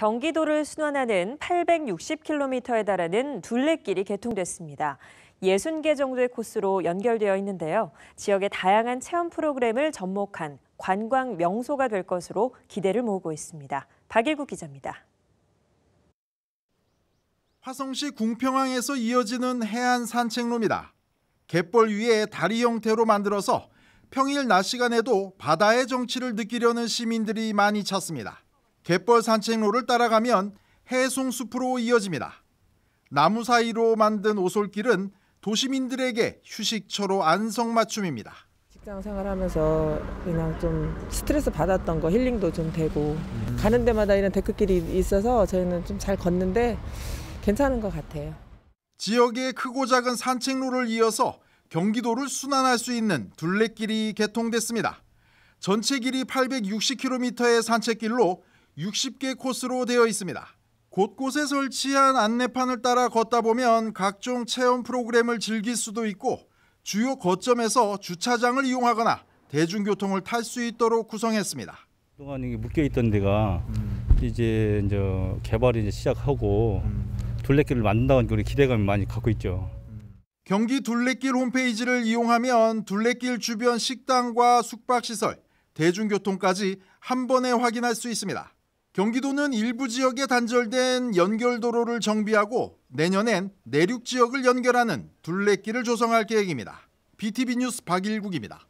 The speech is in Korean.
경기도를 순환하는 860km에 달하는 둘레길이 개통됐습니다. 60개 정도의 코스로 연결되어 있는데요. 지역의 다양한 체험 프로그램을 접목한 관광 명소가 될 것으로 기대를 모으고 있습니다. 박일구 기자입니다. 화성시 궁평항에서 이어지는 해안 산책로입니다. 갯벌 위에 다리 형태로 만들어서 평일 낮 시간에도 바다의 정취를 느끼려는 시민들이 많이 찾습니다. 갯벌 산책로를 따라가면 해송숲으로 이어집니다. 나무 사이로 만든 오솔길은 도시민들에게 휴식처로 안성맞춤입니다. 직장 생활하면서 그냥 좀 스트레스 받았던 거 힐링도 좀 되고 음. 가는 데마다 이런 데크길이 있어서 저희는 좀 잘 걷는데 괜찮은 것 같아요. 지역의 크고 작은 산책로를 이어서 경기도를 순환할 수 있는 둘레길이 개통됐습니다. 전체 길이 860km의 산책길로 60개 코스로 되어 있습니다. 곳곳에 설치한 안내판을 따라 걷다 보면 각종 체험 프로그램을 즐길 수도 있고 주요 거점에서 주차장을 이용하거나 대중교통을 탈 수 있도록 구성했습니다. 동안 이게 묶여 있던 데가 음. 이제 이제 개발이 이제 시작하고 음. 둘레길을 만든다는 그런 기대감이 많이 갖고 있죠. 음. 경기 둘레길 홈페이지를 이용하면 둘레길 주변 식당과 숙박시설, 대중교통까지 한 번에 확인할 수 있습니다. 경기도는 일부 지역에 단절된 연결도로를 정비하고 내년엔 내륙 지역을 연결하는 둘레길을 조성할 계획입니다. BTV 뉴스 박일국입니다.